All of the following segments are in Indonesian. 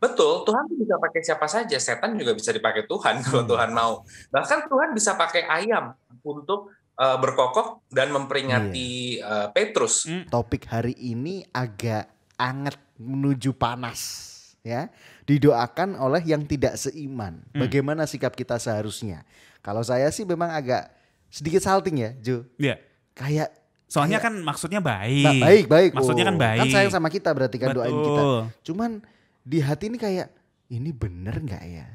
Betul, Tuhan tuh bisa pakai siapa saja. Setan juga bisa dipakai Tuhan kalau hmm. Tuhan mau. Bahkan Tuhan bisa pakai ayam untuk uh, berkokok dan memperingati iya. uh, Petrus. Hmm. Topik hari ini agak anget menuju panas ya. Didoakan oleh yang tidak seiman. Hmm. Bagaimana sikap kita seharusnya? Kalau saya sih memang agak sedikit salting ya, Jo. Iya. Kayak Soalnya kayak, kan maksudnya baik. Nah, baik, baik. Maksudnya oh. kan baik. Kan sayang sama kita berarti kan Betul. doain kita. Cuman di hati ini kayak ini bener nggak ya?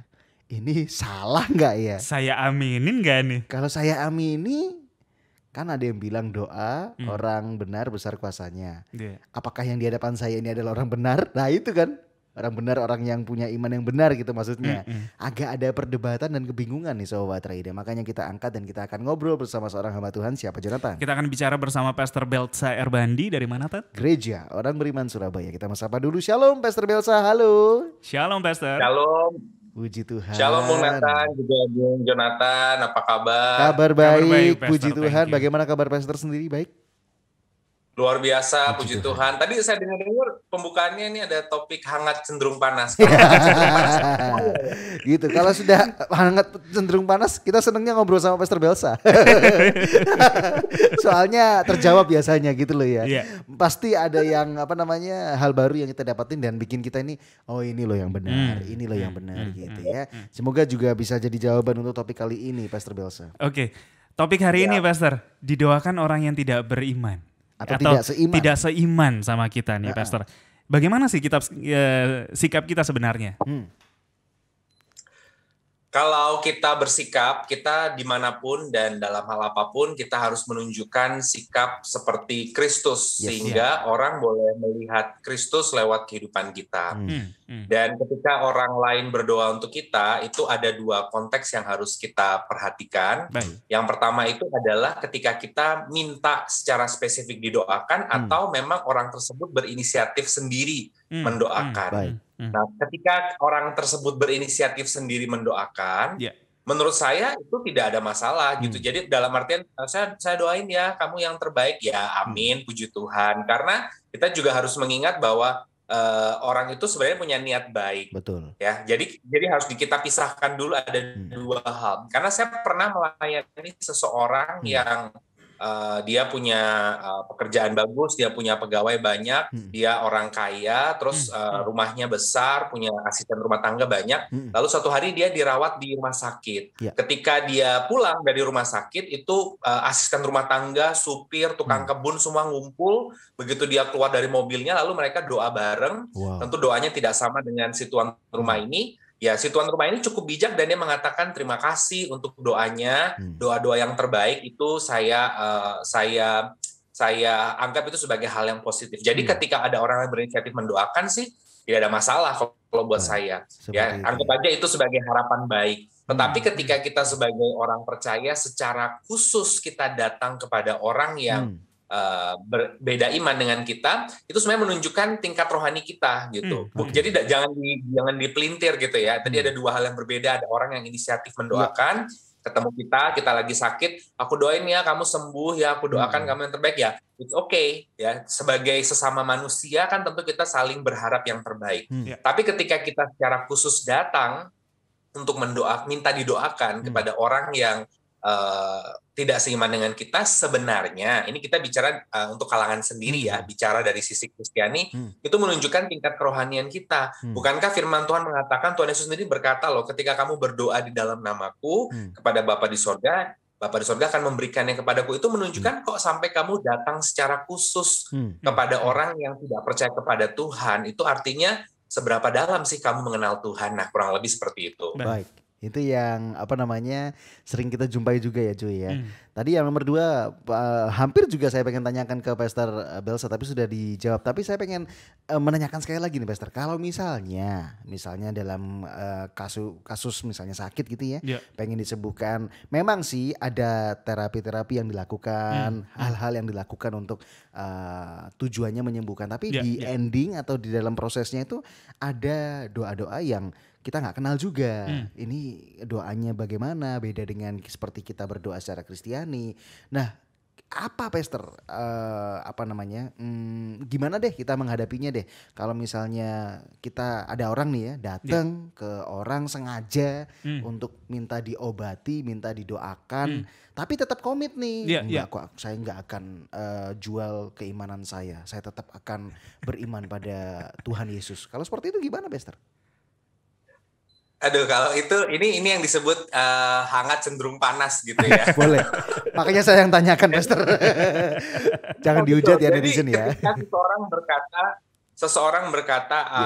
Ini salah nggak ya? Saya aminin gak nih? Kalau saya amini, kan ada yang bilang doa hmm. orang benar besar kuasanya. Yeah. Apakah yang di hadapan saya ini adalah orang benar? Nah itu kan orang benar orang yang punya iman yang benar gitu maksudnya mm -hmm. agak ada perdebatan dan kebingungan nih sobat Raida makanya kita angkat dan kita akan ngobrol bersama seorang hamba Tuhan siapa Jonathan kita akan bicara bersama Pastor Belsa Erbandi dari mana Tat? Gereja Orang Beriman Surabaya kita sapa dulu Shalom Pastor Belsa halo Shalom Pastor Shalom Puji Tuhan. Shalom Bung Nathan, juga Bung Jonathan, apa kabar? Kabar baik, kabar baik Pastor, puji Tuhan. Bagaimana kabar Pastor sendiri? Baik? Luar biasa, puji, puji Tuhan. Tuhan. Tadi saya dengar-dengar pembukaannya ini ada topik hangat cenderung panas. gitu. Kalau sudah hangat cenderung panas, kita senengnya ngobrol sama Pastor Belsa. Soalnya terjawab biasanya gitu loh ya. Yeah. Pasti ada yang apa namanya hal baru yang kita dapatin dan bikin kita ini oh ini loh yang benar, hmm. ini loh yang hmm. benar hmm. gitu hmm. ya. Hmm. Semoga juga bisa jadi jawaban untuk topik kali ini Pastor Belsa. Oke. Okay. Topik hari ya. ini Pastor, didoakan orang yang tidak beriman atau, atau tidak seiman. Tidak seiman sama kita nih, -uh. Pastor. Bagaimana sih kita e, eh, sikap kita sebenarnya? Hmm kalau kita bersikap, kita dimanapun dan dalam hal apapun, kita harus menunjukkan sikap seperti Kristus, yes, sehingga yeah. orang boleh melihat Kristus lewat kehidupan kita. Mm, mm. Dan ketika orang lain berdoa untuk kita, itu ada dua konteks yang harus kita perhatikan. Baik. Yang pertama itu adalah ketika kita minta secara spesifik didoakan, mm. atau memang orang tersebut berinisiatif sendiri hmm. mendoakan. Hmm. Hmm. Nah, ketika orang tersebut berinisiatif sendiri mendoakan, yeah. menurut saya itu tidak ada masalah gitu. Hmm. Jadi dalam artian eh, saya saya doain ya kamu yang terbaik ya, hmm. amin, puji Tuhan. Karena kita juga harus mengingat bahwa uh, orang itu sebenarnya punya niat baik. Betul. Ya, jadi jadi harus kita pisahkan dulu ada hmm. dua hal. Karena saya pernah melayani seseorang hmm. yang Eh, dia punya uh, pekerjaan bagus, dia punya pegawai banyak, hmm. dia orang kaya, terus uh, rumahnya besar, punya asisten rumah tangga banyak. Hmm. Lalu satu hari dia dirawat di rumah sakit. Ya. Ketika dia pulang dari rumah sakit itu uh, asisten rumah tangga, supir, tukang hmm. kebun semua ngumpul. Begitu dia keluar dari mobilnya, lalu mereka doa bareng. Wow. Tentu doanya tidak sama dengan si tuan rumah hmm. ini Ya, si tuan rumah ini cukup bijak dan dia mengatakan terima kasih untuk doanya, hmm. doa-doa yang terbaik itu saya uh, saya saya anggap itu sebagai hal yang positif. Jadi hmm. ketika ada orang yang berinisiatif mendoakan sih tidak ada masalah kalau buat nah, saya. Ya, anggap aja itu sebagai harapan baik. Tetapi hmm. ketika kita sebagai orang percaya secara khusus kita datang kepada orang yang hmm Eh, berbeda iman dengan kita itu sebenarnya menunjukkan tingkat rohani kita gitu. Hmm, Jadi jangan di, jangan dipelintir gitu ya. Tadi hmm. ada dua hal yang berbeda. Ada orang yang inisiatif ya. mendoakan, hmm. ketemu kita, kita lagi sakit, aku doain ya kamu sembuh ya, aku doakan hmm. kamu yang terbaik ya. It's okay ya. Sebagai sesama manusia kan tentu kita saling berharap yang terbaik. Hmm. Ya. Tapi ketika kita secara khusus datang untuk mendoa minta didoakan hmm. kepada orang yang Eh, tidak seiman dengan kita sebenarnya ini kita bicara uh, untuk kalangan sendiri ya hmm. bicara dari sisi Kristiani hmm. itu menunjukkan tingkat kerohanian kita hmm. bukankah firman Tuhan mengatakan Tuhan Yesus sendiri berkata loh ketika kamu berdoa di dalam namaku hmm. kepada Bapa di sorga Bapak di sorga akan memberikannya kepadaku itu menunjukkan hmm. kok sampai kamu datang secara khusus hmm. kepada hmm. orang yang tidak percaya kepada Tuhan itu artinya seberapa dalam sih kamu mengenal Tuhan nah kurang lebih seperti itu baik itu yang apa namanya sering kita jumpai juga ya cuy ya. Hmm. Tadi yang nomor dua uh, hampir juga saya pengen tanyakan ke Pastor eh, Belsa tapi sudah dijawab. Tapi saya pengen uh, menanyakan sekali lagi nih Pastor. Kalau misalnya, misalnya dalam uh, eh, kasus kasus misalnya sakit gitu ya, yeah. pengen disembuhkan. Memang sih ada terapi-terapi yang dilakukan, hal-hal hmm. hmm. yang dilakukan untuk uh, tujuannya menyembuhkan. Tapi yeah, di yeah. ending atau di dalam prosesnya itu ada doa-doa yang kita nggak kenal juga. Hmm. Ini doanya bagaimana? Beda dengan seperti kita berdoa secara Kristiani. Nah, apa pester? Uh, eh, apa namanya? Hmm, gimana deh kita menghadapinya deh? Kalau misalnya kita ada orang nih ya datang yeah. ke orang sengaja hmm. untuk minta diobati, minta didoakan, hmm. tapi tetap komit nih. Yeah, Enggak yeah. kok, saya nggak akan uh, jual keimanan saya. Saya tetap akan beriman pada Tuhan Yesus. Kalau seperti itu gimana, pester? Aduh, kalau itu ini ini yang disebut uh, hangat cenderung panas gitu ya. Boleh. Makanya saya yang tanyakan, Master. Jangan oh, dihujat ya netizen ya. Seseorang berkata, seseorang berkata, yeah.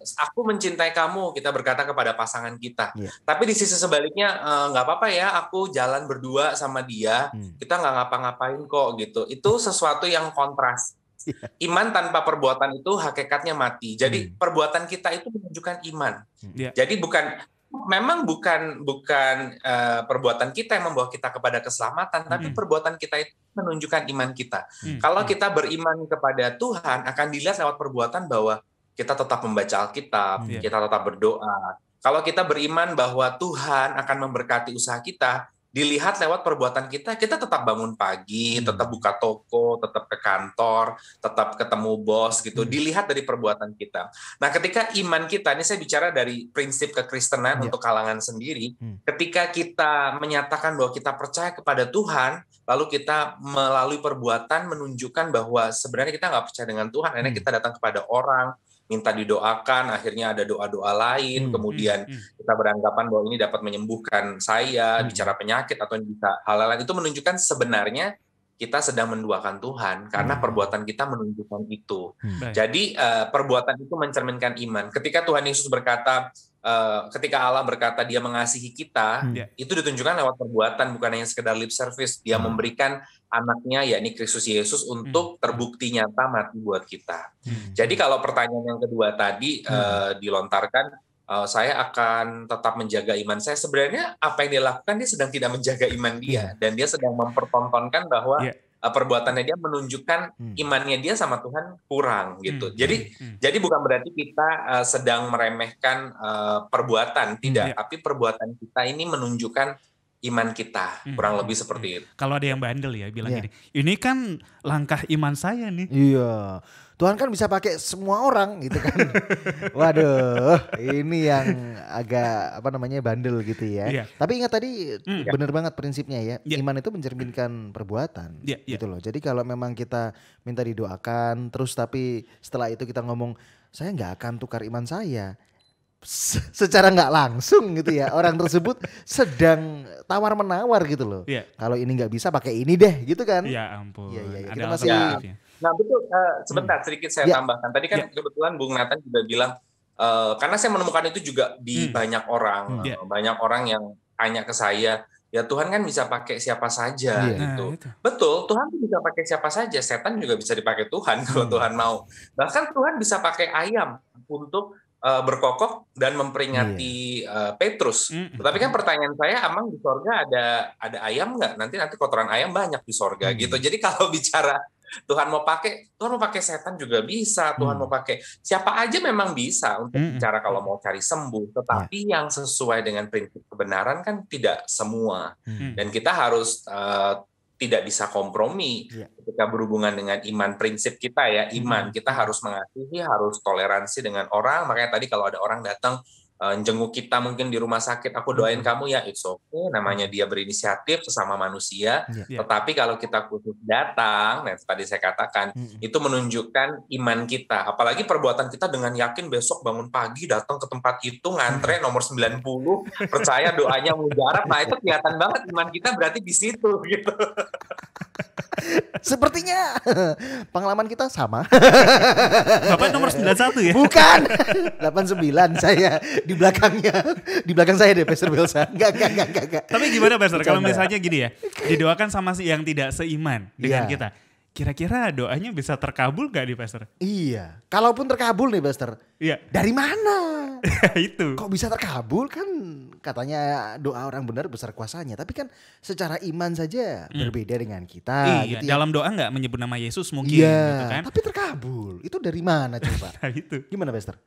Iya. aku mencintai kamu, kita berkata kepada pasangan kita. Yeah. Tapi di sisi sebaliknya eh, nggak uh, apa-apa ya, aku jalan berdua sama dia, hmm. kita nggak ngapa-ngapain kok gitu. Itu sesuatu yang kontras Iya. Iman tanpa perbuatan itu hakikatnya mati. Jadi mm. perbuatan kita itu menunjukkan iman. Hmm. Yeah. Jadi bukan memang bukan bukan uh, perbuatan kita yang membawa kita kepada keselamatan, mm. tapi hmm. perbuatan kita itu menunjukkan iman kita. Mm. Kalau mm. kita beriman kepada Tuhan, akan dilihat lewat perbuatan bahwa kita tetap membaca Alkitab, mm. kita tetap berdoa. Kalau kita beriman bahwa Tuhan akan memberkati usaha kita, dilihat lewat perbuatan kita, kita tetap bangun pagi, hmm. tetap buka toko, tetap ke kantor, tetap ketemu bos gitu. Hmm. Dilihat dari perbuatan kita. Nah, ketika iman kita, ini saya bicara dari prinsip kekristenan ya. untuk kalangan sendiri, hmm. ketika kita menyatakan bahwa kita percaya kepada Tuhan, lalu kita melalui perbuatan menunjukkan bahwa sebenarnya kita nggak percaya dengan Tuhan, karena kita datang kepada orang, minta didoakan, akhirnya ada doa-doa lain, hmm, kemudian hmm, hmm, kita beranggapan bahwa ini dapat menyembuhkan saya, hmm. bicara penyakit atau bisa hal lain itu menunjukkan sebenarnya kita sedang menduakan Tuhan karena hmm. perbuatan kita menunjukkan itu. Hmm. Jadi eh, perbuatan itu mencerminkan iman. Ketika Tuhan Yesus berkata Eh, ketika Allah berkata dia mengasihi kita, hmm. Ya. itu ditunjukkan lewat perbuatan bukan hanya sekedar lip service. Dia hmm. memberikan anaknya yakni Kristus Yesus untuk hmm. terbukti nyata mati buat kita. Hmm. Jadi kalau pertanyaan yang kedua tadi hmm. uh, dilontarkan uh, saya akan tetap menjaga iman saya. Sebenarnya apa yang dilakukan dia sedang tidak menjaga iman dia yeah. dan dia sedang mempertontonkan bahwa yeah Eh, perbuatannya dia menunjukkan hmm. imannya dia sama Tuhan kurang gitu. Hmm. Jadi hmm. hmm. jadi bukan berarti kita uh, sedang meremehkan uh, perbuatan, tidak, hmm. Ya. tapi perbuatan kita ini menunjukkan iman kita hmm. kurang lebih hmm. seperti hmm. itu. Kalau ada yang bandel ya bilang yeah. gini, ini kan langkah iman saya nih. Iya. Yeah Tuhan kan bisa pakai semua orang gitu kan. Waduh, ini yang agak apa namanya bandel gitu ya. Yeah. Tapi ingat tadi mm. bener banget prinsipnya ya. Yeah. Iman itu mencerminkan perbuatan yeah, yeah. gitu loh. Jadi kalau memang kita minta didoakan terus tapi setelah itu kita ngomong saya nggak akan tukar iman saya secara nggak langsung gitu ya orang tersebut sedang tawar menawar gitu loh. Yeah. Kalau ini nggak bisa pakai ini deh gitu kan. Ya ampun. Ya, ya, ya. Kita masih Nah betul, uh, sebentar hmm. sedikit saya yeah. tambahkan. Tadi kan yeah. kebetulan Bung Nathan juga bilang, uh, karena saya menemukan itu juga di hmm. banyak orang, hmm. yeah. Ya. uh, banyak orang yang tanya ke saya, ya Tuhan kan bisa pakai siapa saja yeah. gitu. Nah, itu. Betul, Tuhan bisa pakai siapa saja. Setan juga bisa dipakai Tuhan kalau hmm. Tuhan mau. Bahkan Tuhan bisa pakai ayam untuk eh, berkokok dan memperingati yeah. Iya. Petrus. Mm-hmm. Tetapi kan pertanyaan saya, emang di sorga ada ada ayam nggak? Nanti nanti kotoran ayam banyak di sorga mm-hmm. gitu. Jadi kalau bicara Tuhan mau pakai Tuhan mau pakai setan juga bisa Tuhan hmm. mau pakai siapa aja memang bisa untuk hmm. hmm. cara kalau mau cari sembuh tetapi ya. yang sesuai dengan prinsip kebenaran kan tidak semua hmm. dan kita harus uh, tidak bisa kompromi yeah. ketika berhubungan dengan iman prinsip kita ya iman hmm. kita harus mengasihi harus toleransi dengan orang makanya tadi kalau ada orang datang Eh, jenguk kita mungkin di rumah sakit aku doain hmm kamu ya it's okay namanya dia berinisiatif sesama manusia yeah. Iya. tetapi kalau kita khusus datang nah tadi saya katakan hmm itu menunjukkan iman kita apalagi perbuatan kita dengan yakin besok bangun pagi datang ke tempat itu ngantre nomor 90 percaya doanya mujarab nah itu kelihatan banget iman kita berarti di situ gitu Sepertinya pengalaman kita sama. Bapak nomor 91 ya? Bukan. 89 saya di belakangnya. Di belakang saya deh Pastor Wilson. Enggak, enggak, enggak, enggak. Tapi gimana Pastor kalau misalnya gini ya. Didoakan sama yang tidak seiman dengan yeah. kita Kira-kira doanya bisa terkabul gak nih Pastor? Iya. Kalaupun terkabul nih Pastor. Iya. Dari mana? itu. Kok bisa terkabul kan katanya doa orang benar besar kuasanya. Tapi kan secara iman saja hmm. berbeda dengan kita. Iya. Gitu ya. Dalam doa gak menyebut nama Yesus mungkin iya, gitu kan. Tapi terkabul. Itu dari mana coba? nah itu. Gimana Pastor?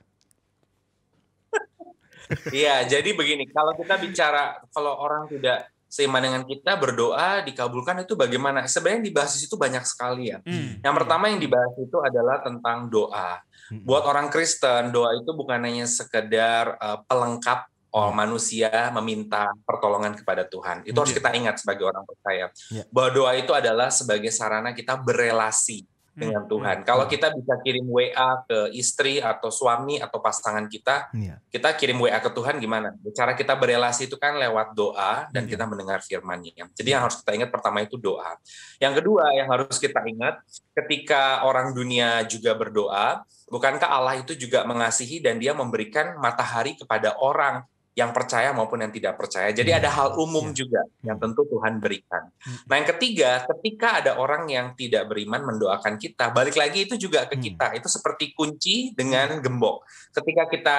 Iya jadi begini. Kalau kita bicara kalau orang tidak seiman dengan kita berdoa dikabulkan itu bagaimana? Sebenarnya dibahas di situ banyak sekali ya. Hmm. Yang pertama yang dibahas itu adalah tentang doa. Hmm. Buat orang Kristen, doa itu bukan hanya sekedar uh, pelengkap oh manusia meminta pertolongan kepada Tuhan. Itu harus iya. kita ingat sebagai orang percaya. Yeah. Bahwa doa itu adalah sebagai sarana kita berelasi dengan hmm, Tuhan. Iya, Kalau iya. kita bisa kirim WA ke istri atau suami atau pasangan kita, yeah. kita kirim WA ke Tuhan gimana? Cara kita berelasi itu kan lewat doa dan yeah. kita mendengar firman-Nya. Jadi yang iya. harus kita ingat pertama itu doa. Yang kedua yang harus kita ingat ketika orang dunia juga berdoa, bukankah Allah itu juga mengasihi dan dia memberikan matahari kepada orang yang percaya maupun yang tidak percaya. Jadi iya, ada hal iya, umum iya. juga yang tentu Tuhan berikan. Mm. Nah, yang ketiga, ketika ada orang yang tidak beriman mendoakan kita, balik lagi itu juga ke hmm. kita. Itu seperti kunci dengan gembok. Ketika kita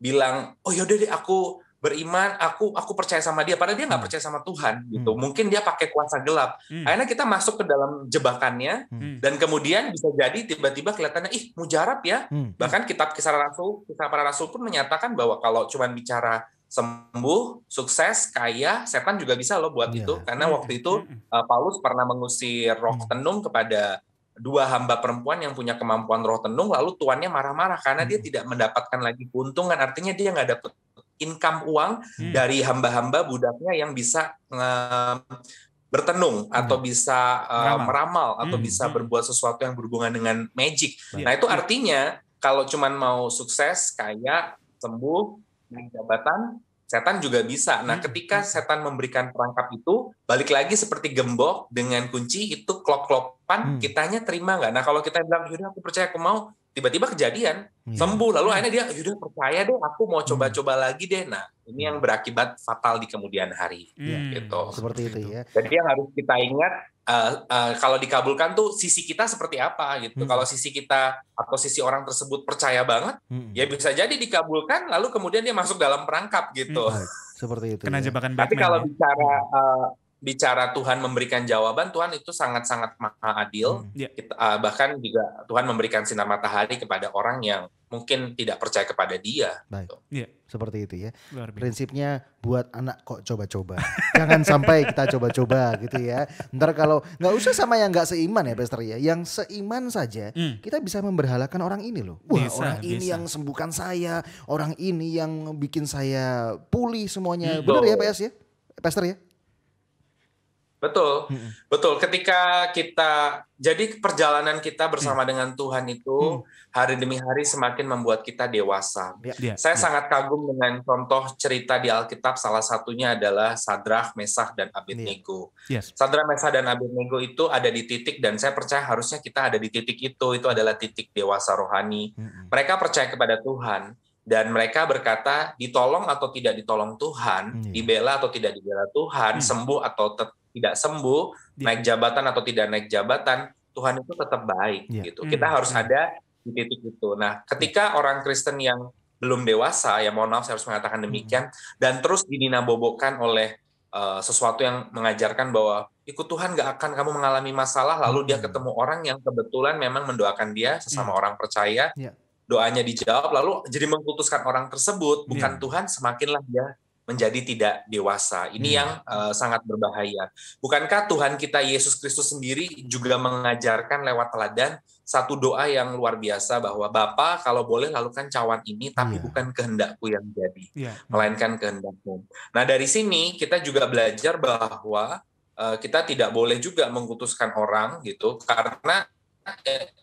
bilang, "Oh yaudah deh aku beriman aku aku percaya sama dia padahal dia nggak hmm. percaya sama Tuhan hmm. gitu hmm. mungkin dia pakai kuasa gelap hmm. akhirnya kita masuk ke dalam jebakannya hmm. hmm. dan kemudian bisa jadi tiba-tiba kelihatannya ih mujarab ya hmm. bahkan kitab kisah rasul kisah para rasul pun menyatakan bahwa kalau cuma bicara sembuh, sukses, kaya, setan juga bisa loh buat yeah. itu. Karena waktu itu uh, Paulus pernah mengusir roh tenung kepada dua hamba perempuan yang punya kemampuan roh tenung, lalu tuannya marah-marah karena dia tidak mendapatkan lagi keuntungan. Artinya dia nggak dapat income uang hmm. dari hamba-hamba budaknya yang bisa uh, bertenung hmm. atau bisa uh, meramal. atau hmm. bisa hmm. berbuat sesuatu yang berhubungan dengan magic. Iya. Nah, itu artinya kalau cuman mau sukses, kayak sembuh, naik jabatan, setan juga bisa. Nah, hmm. ketika hmm. setan memberikan perangkap itu, balik lagi seperti gembok dengan kunci itu klop-klopan, hmm. kitanya terima nggak? Nah, kalau kita bilang, yaudah aku percaya aku mau, tiba-tiba kejadian ya. sembuh lalu akhirnya dia iya. yaudah percaya deh aku mau hmm. coba-coba lagi deh nah ini yang berakibat fatal di kemudian hari hmm. gitu iya, seperti itu ya jadi yang harus kita ingat uh, uh, kalau dikabulkan tuh sisi kita seperti apa gitu hmm. kalau sisi kita atau sisi orang tersebut percaya banget hmm. ya bisa jadi dikabulkan lalu kemudian dia masuk dalam perangkap gitu hmm. seperti itu Kenapa ya. tapi kalau ya. bicara uh, bicara Tuhan memberikan jawaban, Tuhan itu sangat-sangat maha adil. Hmm, yeah. Ya. bahkan juga Tuhan memberikan sinar matahari kepada orang yang mungkin tidak percaya kepada Dia. Baik. Gitu. Yeah. Seperti itu ya. Prinsipnya buat anak kok coba-coba. Jangan sampai kita coba-coba gitu ya. Ntar kalau nggak usah sama yang nggak seiman ya, Pastor ya. Yang seiman saja, hmm. kita bisa memberhalakan orang ini loh. Wah, bisa, orang bisa. ini yang sembuhkan saya, orang ini yang bikin saya pulih semuanya. Hmm. Benar ya, PS ya? Pastor ya? Betul, hmm. betul. Ketika kita jadi perjalanan kita bersama hmm. dengan Tuhan itu mm. hari demi hari semakin membuat kita dewasa. Ya, ya, Saya ya. sangat kagum dengan contoh cerita di Alkitab. Salah satunya adalah Sadrah Mesah, dan Abednego. Ya. Yes. Sadrah, Mesah, dan Abednego itu ada di titik dan saya percaya harusnya kita ada di titik itu. Itu adalah titik dewasa rohani. Hmm. Mereka percaya kepada Tuhan dan mereka berkata ditolong atau tidak ditolong Tuhan, hmm. dibela atau tidak dibela Tuhan, hmm. sembuh atau tidak sembuh, yeah. naik jabatan atau tidak naik jabatan, Tuhan itu tetap baik yeah. gitu. Mm. Kita harus hmm. ada di titik itu. Nah, ketika iya. orang Kristen yang belum dewasa, ya mohon maaf saya harus mengatakan hmm. demikian, mm. dan terus didinabobokan oleh uh, sesuatu yang mengajarkan bahwa ikut Tuhan gak akan kamu mengalami masalah, lalu dia hmm. ketemu orang yang kebetulan memang mendoakan dia sesama hmm. orang percaya, yeah. doanya dijawab, lalu jadi mengutuskan orang tersebut, iya. bukan yeah. Tuhan, semakinlah dia menjadi tidak dewasa. Ini hmm. yang uh, sangat berbahaya. Bukankah Tuhan kita Yesus Kristus sendiri juga mengajarkan lewat teladan satu doa yang luar biasa bahwa Bapa kalau boleh lakukan cawan ini tapi yeah. bukan kehendakku yang jadi, yeah. melainkan kehendakmu. Nah, dari sini kita juga belajar bahwa uh, kita tidak boleh juga mengutuskan orang gitu karena eh,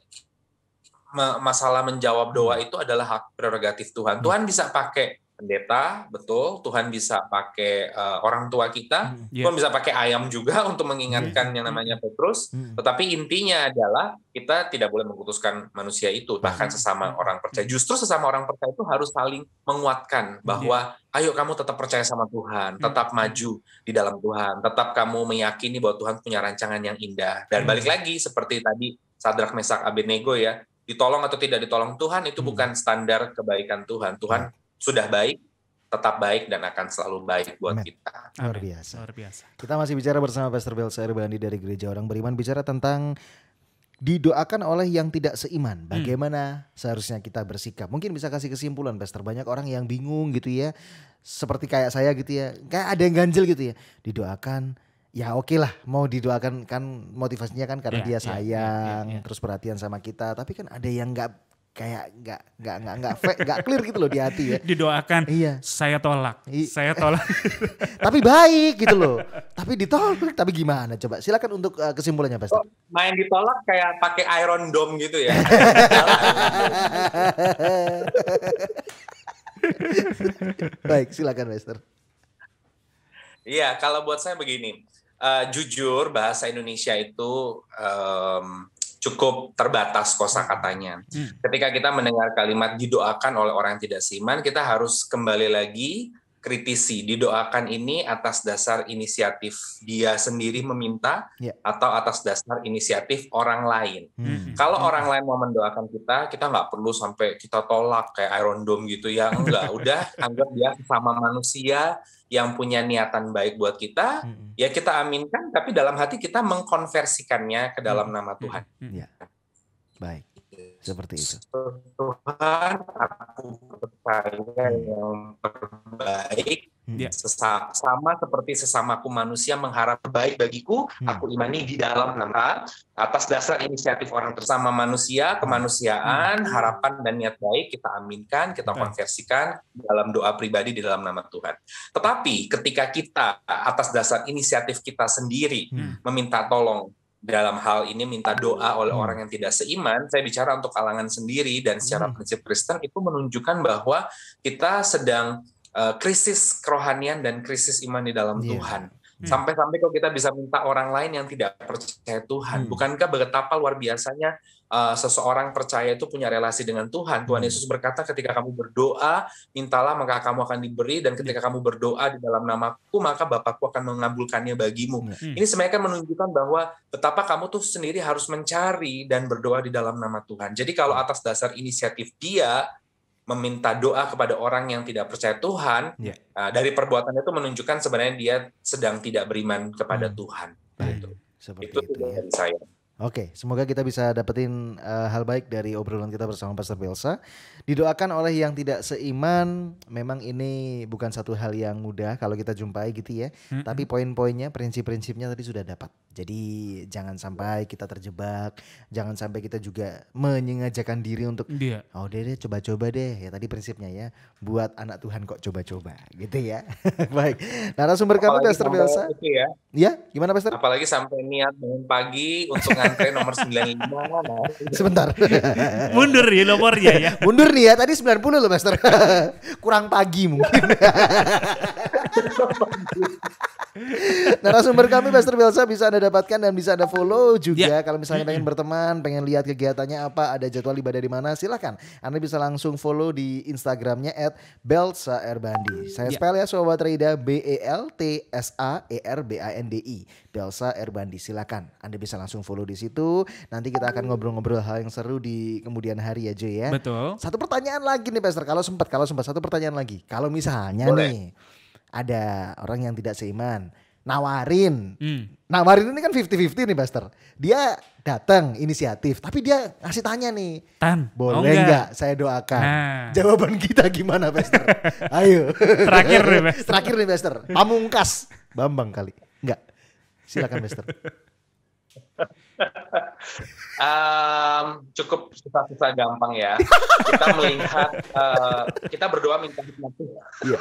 masalah menjawab doa hmm. itu adalah hak prerogatif Tuhan. Hmm. Tuhan bisa pakai pendeta, betul. Tuhan bisa pakai uh, orang tua kita, mm, yeah. Tuhan bisa pakai ayam juga untuk mengingatkan yeah. yang namanya Petrus. Mm. Tetapi intinya adalah kita tidak boleh mengutuskan manusia itu, bahkan sesama hmm. orang percaya. Hmm. Justru sesama orang percaya itu harus saling menguatkan iya. bahwa yeah. ayo kamu tetap percaya sama Tuhan, hmm. tetap maju di dalam Tuhan, tetap kamu meyakini bahwa Tuhan punya rancangan yang indah. Dan balik lagi seperti tadi Sadrak Mesak Abednego ya, ditolong atau tidak ditolong Tuhan itu bukan standar kebaikan Tuhan. Tuhan sudah baik tetap baik dan akan selalu baik buat Amen. kita. Luar biasa. Luar biasa. Kita masih bicara bersama Pastor Belsa Erbandi dari Gereja Orang Beriman bicara tentang didoakan oleh yang tidak seiman. Hmm. Bagaimana hmm. seharusnya kita bersikap? Mungkin bisa kasih kesimpulan Pastor. Banyak orang yang bingung gitu ya. Seperti kayak saya gitu ya. Kayak ada yang ganjil gitu ya. Didoakan ya oke okay lah mau didoakan kan motivasinya kan karena yeah, dia ya, ya, ya, sayang yeah, yeah, yeah, yeah. terus perhatian sama kita tapi kan ada yang nggak kayak nggak nggak nggak nggak nggak clear gitu loh di hati ya didoakan iya saya tolak I saya tolak tapi baik gitu loh tapi ditolak tapi gimana coba silakan untuk uh, kesimpulannya pasti oh, main ditolak kayak pakai iron dome gitu ya baik silakan Lester iya kalau buat saya begini uh, jujur bahasa Indonesia itu um, cukup terbatas kosakatanya. Hmm. hmm. Ketika kita mendengar kalimat didoakan oleh orang tidak seiman, kita harus kembali lagi kritisi didoakan ini atas dasar inisiatif dia sendiri meminta yeah. atau atas dasar inisiatif orang lain. Hmm. hmm Kalau hmm orang lain mau mendoakan kita, kita nggak perlu sampai kita tolak kayak Iron Dome gitu ya enggak. Udah anggap dia sama manusia yang punya niatan baik buat kita, hmm. ya kita aminkan, tapi dalam hati kita mengkonversikannya ke dalam hmm. nama Tuhan. Hmm. Ya. Baik, seperti itu. Tuhan, aku percaya yang terbaik Yeah. Hmm. sama seperti sesamaku manusia mengharap baik bagiku, hmm. aku imani di dalam nama atas dasar inisiatif orang bersama manusia, kemanusiaan, hmm. harapan dan niat baik kita aminkan, kita konversikan dalam doa pribadi di dalam nama Tuhan. Tetapi ketika kita atas dasar inisiatif kita sendiri hmm. meminta tolong dalam hal ini minta doa oleh hmm. orang yang tidak seiman, saya bicara untuk kalangan sendiri dan secara hmm. prinsip Kristen itu menunjukkan bahwa kita sedang uh, krisis kerohanian dan krisis iman di dalam yeah. Tuhan. Hmm. Sampai-sampai kalau kita bisa minta orang lain yang tidak percaya Tuhan. Hmm. Bukankah betapa luar biasanya uh, seseorang percaya itu punya relasi dengan Tuhan. Tuhan hmm. Yesus berkata ketika kamu berdoa, mintalah maka kamu akan diberi dan ketika iya. kamu berdoa di dalam namaku maka Bapakku akan mengabulkannya bagimu. Iya. Hmm. Ini sebenarnya kan menunjukkan bahwa betapa kamu tuh sendiri harus mencari dan berdoa di dalam nama Tuhan. Jadi kalau hmm. atas dasar inisiatif dia, meminta doa kepada orang yang tidak percaya Tuhan yeah. uh, dari perbuatannya itu menunjukkan sebenarnya dia sedang tidak beriman kepada hmm. Tuhan. Baik. Gitu. Seperti itu, itu ya. dari saya. Oke, semoga kita bisa dapetin uh, hal baik dari obrolan kita bersama Pastor Belsa. Didoakan oleh yang tidak seiman, memang ini bukan satu hal yang mudah kalau kita jumpai gitu ya. -hmm. Tapi poin-poinnya, prinsip-prinsipnya tadi sudah dapat. Jadi jangan sampai kita terjebak, jangan sampai kita juga menyengajakan diri untuk yeah. oh deh deh coba-coba deh ya tadi prinsipnya ya buat anak Tuhan kok coba-coba gitu ya. Baik. Narasumber kamu Pastor Belsa. Ya. ya, gimana Pastor? Apalagi sampai niat bangun pagi untuk ngantri nomor 95. Sebentar. Mundur ya nomornya ya. Mundur nih ya, tadi 90 loh Pastor. Kurang pagi mungkin. Narasumber kami Master Belsa bisa Anda dapatkan dan bisa Anda follow juga yeah. kalau misalnya pengen berteman, pengen lihat kegiatannya apa, ada jadwal ibadah di mana, silahkan Anda bisa langsung follow di Instagramnya at Belsa Erbandi. Saya yeah. spell ya Sobat Rida B E L T S A E R B A N D I. Belsa Erbandi silahkan Anda bisa langsung follow di situ. Nanti kita akan ngobrol-ngobrol hal yang seru di kemudian hari aja ya, ya. Betul. Satu pertanyaan lagi nih Pastor, kalau sempat kalau sempat satu pertanyaan lagi. Kalau misalnya Boleh. nih ada orang yang tidak seiman nawarin. Hmm. Nawarin ini kan 50-50 nih Buster. Dia datang inisiatif, tapi dia ngasih tanya nih. Tan, boleh oh enggak? saya doakan. Nah. Jawaban kita gimana Buster? Ayo. Terakhir nih Buster. Terakhir nih Buster. Pamungkas. Bambang kali. Enggak. Silakan Buster. um, cukup susah-susah gampang ya. Kita melihat, uh, kita berdoa minta hikmat. Iya.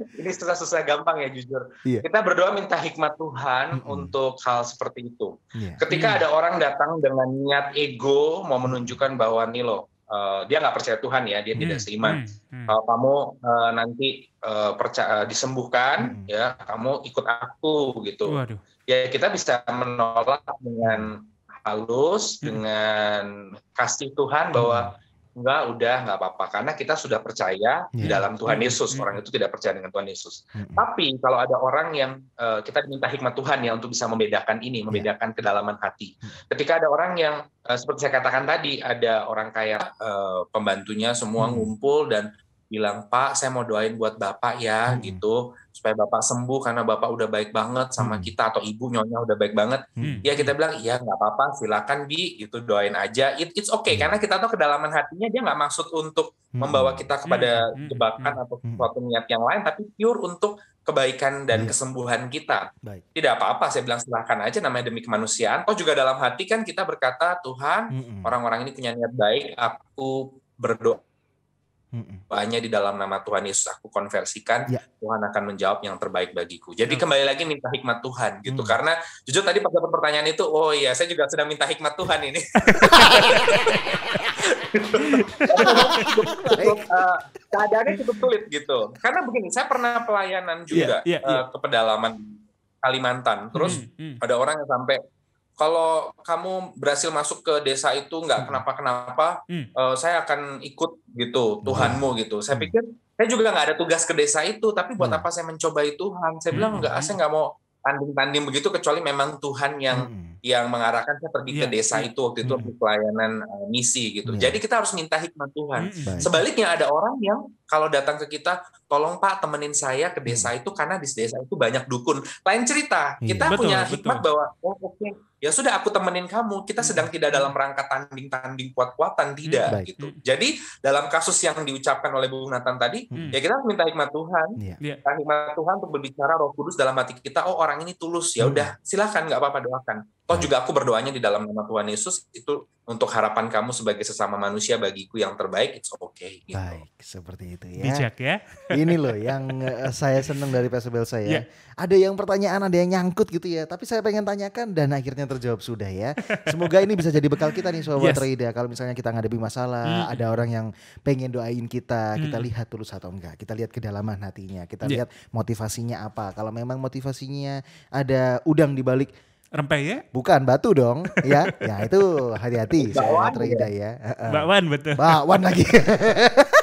ini susah-susah gampang ya jujur. Yeah. Kita berdoa minta hikmat Tuhan mm -hmm. untuk hal seperti itu. Yeah. Ketika yeah. ada orang datang dengan niat ego mau menunjukkan bahwa nih loh eh, uh, dia nggak percaya Tuhan ya, dia mm -hmm. tidak seiman. Mm -hmm. Kalau kamu uh, nanti uh, eh, percaya disembuhkan mm -hmm. ya, kamu ikut aku gitu. Waduh. Ya kita bisa menolak dengan halus, mm -hmm. dengan kasih Tuhan bahwa mm -hmm Enggak, udah enggak apa-apa karena kita sudah percaya yeah. di iya. dalam Tuhan hmm, Yesus. Hmm. Orang itu tidak percaya dengan Tuhan Yesus. Mm-hmm. Tapi kalau ada orang yang uh, kita minta hikmat Tuhan ya untuk bisa membedakan ini, iya. membedakan kedalaman hati. Mm-hmm. Ketika ada orang yang uh, seperti saya katakan tadi, ada orang kaya uh, pembantunya semua ngumpul dan bilang Pak saya mau doain buat Bapak ya hmm. gitu supaya Bapak sembuh karena Bapak udah baik banget sama hmm. kita atau Ibu nyonya udah baik banget hmm. ya kita bilang iya nggak apa-apa silakan bi itu doain aja It, it's okay hmm. karena kita tahu kedalaman hatinya dia nggak maksud untuk hmm. membawa kita iya, kepada iya. Hmm, jebakan hmm. atau hmm. suatu niat yang lain tapi pure untuk kebaikan dan hmm. kesembuhan kita baik. tidak apa-apa saya bilang silakan aja namanya demi kemanusiaan oh juga dalam hati kan kita berkata Tuhan hmm. orang-orang hmm. ini punya niat baik aku berdoa banyak di dalam nama Tuhan Yesus aku konversikan, ya. Tuhan akan menjawab yang terbaik bagiku. Jadi ya. kembali lagi minta hikmat Tuhan gitu. Hmm. Karena jujur tadi pada pertanyaan itu, oh iya saya juga sedang minta hikmat Tuhan ini. Eh, keadaannya cukup sulit gitu. Karena begini, saya pernah pelayanan iya, juga yeah, yeah, yeah. Uh, ke pedalaman Kalimantan. Terus hmm, hmm. ada orang yang sampai kalau kamu berhasil masuk ke desa itu nggak hmm. kenapa-kenapa, hmm. uh, saya akan ikut gitu Tuhanmu gitu. Saya hmm. pikir saya juga nggak ada tugas ke desa itu, tapi buat hmm. apa saya mencobai Tuhan? Saya bilang nggak, hmm. saya nggak mau tanding-tanding begitu kecuali memang Tuhan yang hmm. yang mengarahkan saya pergi yeah. ke iya, desa iya. itu waktu itu hmm. pelayanan uh, misi gitu. Yeah. Jadi kita harus minta hikmat Tuhan. Hmm. Sebaliknya ada orang yang kalau datang ke kita, tolong Pak temenin saya ke desa hmm. itu karena di desa itu banyak dukun. Lain cerita, iya, kita betul, punya hikmat bahwa oh oke, okay. ya sudah aku temenin kamu. Kita sedang hmm. tidak dalam rangka tanding-tanding kuat-kuatan, hmm, tidak hmm, gitu. Jadi dalam kasus yang diucapkan oleh Bung Nathan tadi, hmm. ya kita minta hikmat Tuhan. Yeah. Iya. Minta hikmat Tuhan untuk berbicara Roh Kudus dalam hati kita. Oh orang ini tulus, ya udah, silahkan nggak apa-apa doakan. Toh juga aku berdoanya di dalam nama Tuhan Yesus itu untuk harapan kamu sebagai sesama manusia bagiku yang terbaik, it's okay. Gitu. Baik, seperti itu ya. Bijak ya. Ini loh yang eh, saya seneng dari Pesebel saya. Yeah. Ada yang pertanyaan, ada yang nyangkut gitu ya. Tapi saya pengen tanyakan dan akhirnya terjawab sudah ya. Semoga ini bisa jadi bekal kita nih Sobat yes. Rida. Kalau misalnya kita ngadepi masalah, mm. ada orang yang pengen doain kita, kita lihat tulus atau enggak. Kita lihat kedalaman hatinya, kita yeah. lihat motivasinya apa. Kalau memang motivasinya ada udang di balik Rempeyek? Ya? Bukan batu dong, ya. Ya itu hati-hati saya Wan ya. ya. Bakwan betul. Bakwan lagi.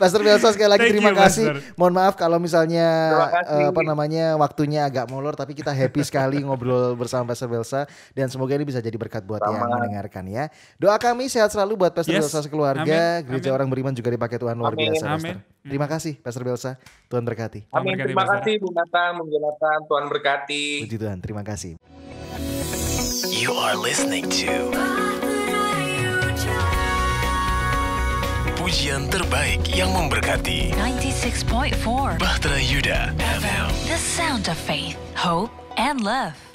Pastor Belso sekali lagi Thank terima you, kasih. Master. Mohon maaf kalau misalnya uh, apa namanya waktunya agak molor tapi kita happy sekali ngobrol bersama Pastor Belsa dan semoga ini bisa jadi berkat buat Sama. yang mendengarkan ya. Doa kami sehat selalu buat Pastor yes. Belsa sekeluarga, Amin. gereja Amin. orang beriman juga dipakai Tuhan luar Amin. biasa Amin. Terima kasih Pastor Belsa, Tuhan berkati. Amin. Terima kasih Bu Nathan, Bu Jonathan, Tuhan berkati. Puji Tuhan, terima kasih. You are listening to pujian terbaik yang memberkati. 96.4 Bahtera Yuda FM. The sound of faith, hope, and love.